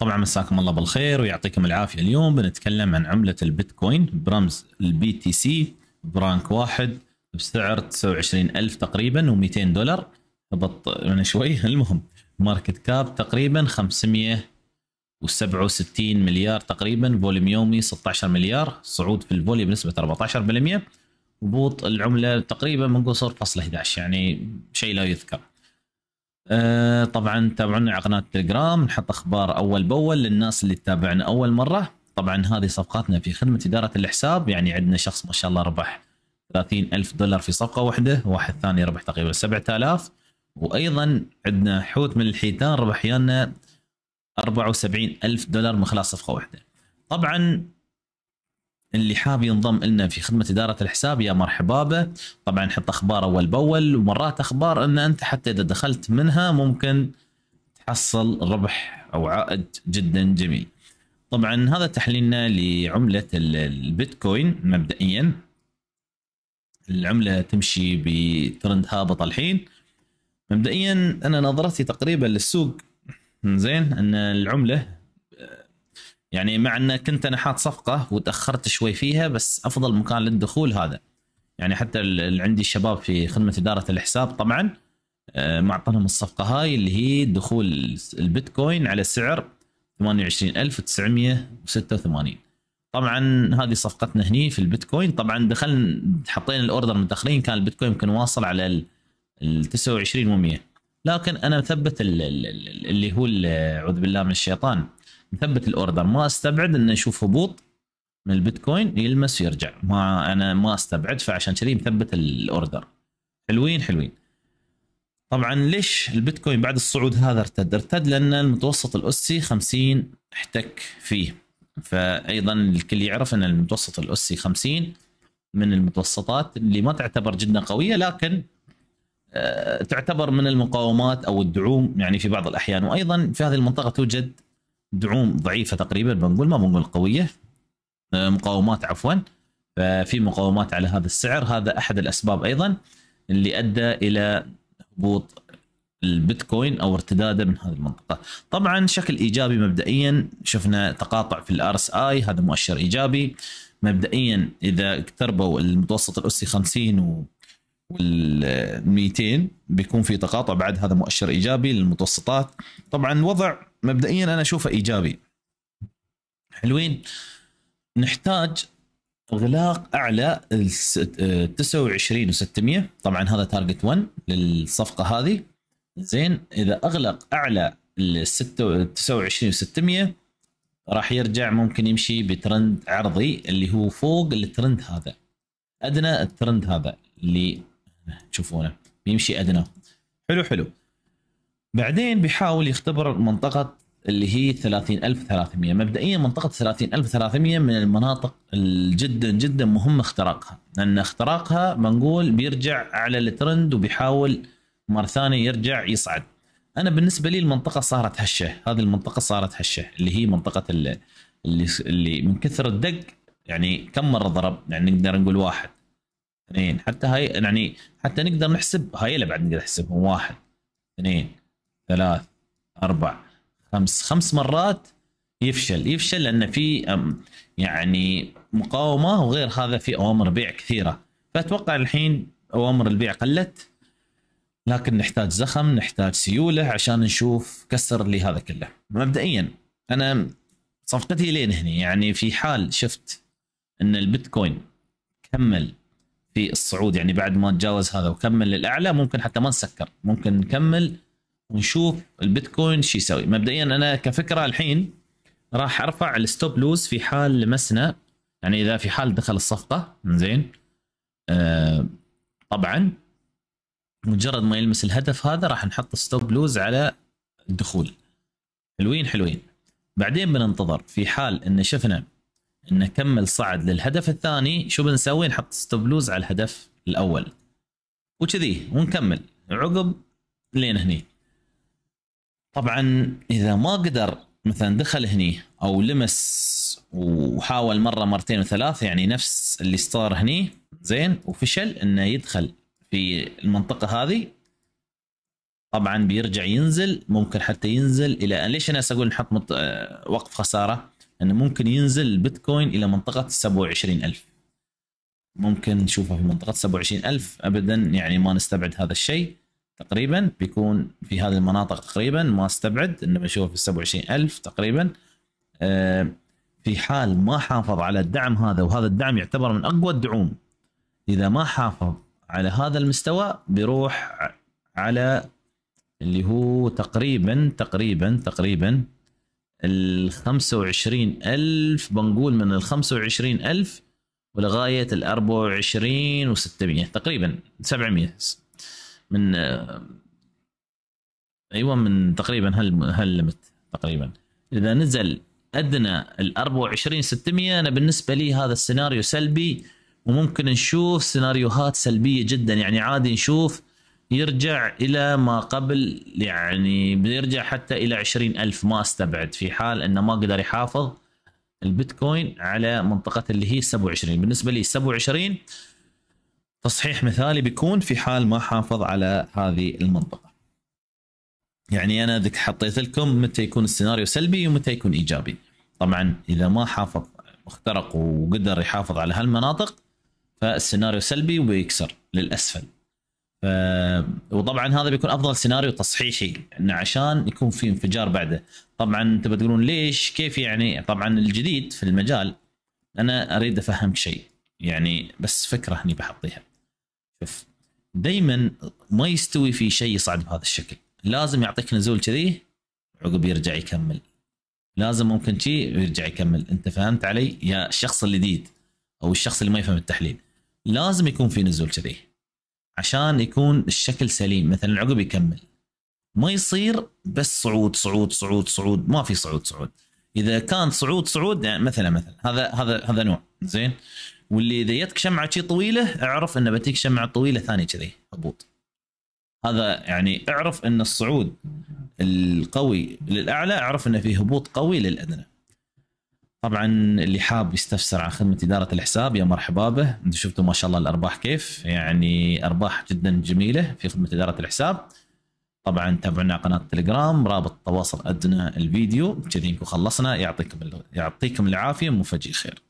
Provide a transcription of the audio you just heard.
طبعا مساكم الله بالخير ويعطيكم العافيه اليوم بنتكلم عن عمله البيتكوين برمز البي تي سي برانك واحد بسعر 29000 تقريبا و200 دولار هبط من شوي المهم ماركت كاب تقريبا 567 مليار تقريبا فوليوم يومي 16 مليار صعود في الفوليوم بنسبه 14% هبوط العمله تقريبا من قصر فصل 11 يعني شيء لا يذكر آه، طبعا تابعونا على قناه التليجرام نحط اخبار اول باول للناس اللي تتابعنا اول مره طبعا هذه صفقاتنا في خدمه اداره الحساب يعني عندنا شخص ما شاء الله ربح 30 ألف دولار في صفقه واحده واحد ثاني ربح تقريبا 7000 وايضا عندنا حوت من الحيتان ربح يانا 74 ألف دولار من خلال صفقه واحده طبعا اللي حاب ينضم لنا في خدمه اداره الحساب يا مرحبا به طبعا نحط اخبار اول باول ومرات اخبار ان انت حتى اذا دخلت منها ممكن تحصل ربح او عائد جدا جميل طبعا هذا تحليلنا لعمله البيتكوين مبدئيا العمله تمشي بترند هابط الحين مبدئيا انا نظرتي تقريبا للسوق زين ان العمله يعني مع ان كنت انا حاط صفقه وتاخرت شوي فيها بس افضل مكان للدخول هذا يعني حتى اللي عندي الشباب في خدمه اداره الحساب طبعا آه، معطنهم الصفقه هاي اللي هي دخول البيتكوين على سعر 28986 طبعا هذه صفقتنا هني في البيتكوين طبعا دخلنا حطينا الاوردر متاخرين كان البيتكوين يمكن واصل على ال 29 و100 لكن انا مثبت اللي هو اعوذ بالله من الشيطان مثبت الاوردر ما استبعد انه يشوف هبوط من البيتكوين يلمس ويرجع ما انا ما استبعد فعشان كذي مثبت الاوردر حلوين حلوين طبعا ليش البيتكوين بعد الصعود هذا ارتد ارتد لان المتوسط الاسي 50 احتك فيه فايضا الكل يعرف ان المتوسط الاسي 50 من المتوسطات اللي ما تعتبر جدا قويه لكن آه، تعتبر من المقاومات او الدعوم يعني في بعض الاحيان وايضا في هذه المنطقه توجد دعوم ضعيفه تقريبا بنقول ما بنقول قويه آه، مقاومات عفوا ففي مقاومات على هذا السعر هذا احد الاسباب ايضا اللي ادى الى هبوط البيتكوين او ارتداده من هذه المنطقه طبعا شكل ايجابي مبدئيا شفنا تقاطع في الار اس اي هذا مؤشر ايجابي مبدئيا اذا اقتربوا المتوسط الاسي 50 و وال 200 بيكون في تقاطع بعد هذا مؤشر ايجابي للمتوسطات طبعا وضع مبدئيا انا اشوفه ايجابي حلوين نحتاج اغلاق اعلى ال 29 و600 طبعا هذا تارجت 1 للصفقه هذه زين اذا اغلق اعلى ال 29 و600 راح يرجع ممكن يمشي بترند عرضي اللي هو فوق الترند هذا ادنى الترند هذا اللي تشوفونه بيمشي ادنى حلو حلو بعدين بيحاول يختبر منطقه اللي هي 30300 مبدئيا منطقه 30300 من المناطق جدا جدا مهمه اختراقها لان اختراقها بنقول بيرجع على الترند وبيحاول مره ثانيه يرجع يصعد انا بالنسبه لي المنطقه صارت هشه هذه المنطقه صارت هشه اللي هي منطقه اللي اللي من كثر الدق يعني كم مره ضرب يعني نقدر نقول واحد اثنين حتى هاي يعني حتى نقدر نحسب هاي اللي بعد نقدر نحسبهم واحد اثنين ثلاث اربع خمس خمس مرات يفشل يفشل لان في يعني مقاومه وغير هذا في اوامر بيع كثيره فاتوقع الحين اوامر البيع قلت لكن نحتاج زخم نحتاج سيوله عشان نشوف كسر لي هذا كله مبدئيا انا صفقتي لين هنا يعني في حال شفت ان البيتكوين كمل في الصعود يعني بعد ما تجاوز هذا وكمل للاعلى ممكن حتى ما نسكر ممكن نكمل ونشوف البيتكوين شو يسوي مبدئيا انا كفكره الحين راح ارفع الستوب لوز في حال لمسنا يعني اذا في حال دخل الصفقه زين آه طبعا مجرد ما يلمس الهدف هذا راح نحط ستوب لوز على الدخول حلوين حلوين بعدين بننتظر في حال ان شفنا انه كمل صعد للهدف الثاني شو بنسوي نحط ستوب لوز على الهدف الاول وكذي ونكمل عقب لين هني طبعا اذا ما قدر مثلا دخل هني او لمس وحاول مره مرتين وثلاث يعني نفس اللي صار هني زين وفشل انه يدخل في المنطقه هذه طبعا بيرجع ينزل ممكن حتى ينزل الى ليش انا اقول نحط مط... آه، وقف خساره انه ممكن ينزل البيتكوين الى منطقه 27000 ممكن نشوفه في منطقه 27000 ابدا يعني ما نستبعد هذا الشيء تقريبا بيكون في هذه المناطق تقريبا ما استبعد انه بشوف في 27000 تقريبا آه، في حال ما حافظ على الدعم هذا وهذا الدعم يعتبر من اقوى الدعوم اذا ما حافظ على هذا المستوى بيروح على اللي هو تقريبا تقريبا تقريبا ال 25000 بنقول من ال 25000 ولغايه ال 24 و600 تقريبا 700 من آه، ايوه من تقريبا هال هالليمت تقريبا اذا نزل ادنى ال 24 600 انا بالنسبه لي هذا السيناريو سلبي وممكن نشوف سيناريوهات سلبيه جدا يعني عادي نشوف يرجع الى ما قبل يعني بيرجع حتى الى 20000 ما استبعد في حال انه ما قدر يحافظ البيتكوين على منطقه اللي هي 27 بالنسبه لي 27 تصحيح مثالي بيكون في حال ما حافظ على هذه المنطقه يعني انا ذك حطيت لكم متى يكون السيناريو سلبي ومتى يكون ايجابي طبعا اذا ما حافظ اخترق وقدر يحافظ على هالمناطق فالسيناريو سلبي ويكسر للاسفل ف... وطبعا هذا بيكون افضل سيناريو تصحيحي انه عشان يكون في انفجار بعده طبعا انت بتقولون ليش كيف يعني طبعا الجديد في المجال انا اريد افهمك شيء يعني بس فكره هني بحطيها شوف دائما ما يستوي في شيء يصعد بهذا الشكل لازم يعطيك نزول كذي عقب يرجع يكمل لازم ممكن شيء يرجع يكمل انت فهمت علي يا الشخص الجديد او الشخص اللي ما يفهم التحليل لازم يكون في نزول كذي عشان يكون الشكل سليم مثلا عقب يكمل ما يصير بس صعود صعود صعود صعود ما في صعود صعود اذا كان صعود صعود يعني مثلا مثلا هذا هذا هذا نوع زين واللي اذا جتك شمعه شي طويله اعرف انه بتيك شمعه طويله ثانيه كذي هبوط هذا يعني اعرف ان الصعود القوي للاعلى اعرف انه في هبوط قوي للادنى طبعا اللي حاب يستفسر عن خدمه اداره الحساب يا مرحبا به انتم شفتوا ما شاء الله الارباح كيف يعني ارباح جدا جميله في خدمه اداره الحساب طبعا تابعونا قناه تليجرام رابط التواصل ادنى الفيديو كذي نكون خلصنا يعطيكم يعطيكم العافيه مو خير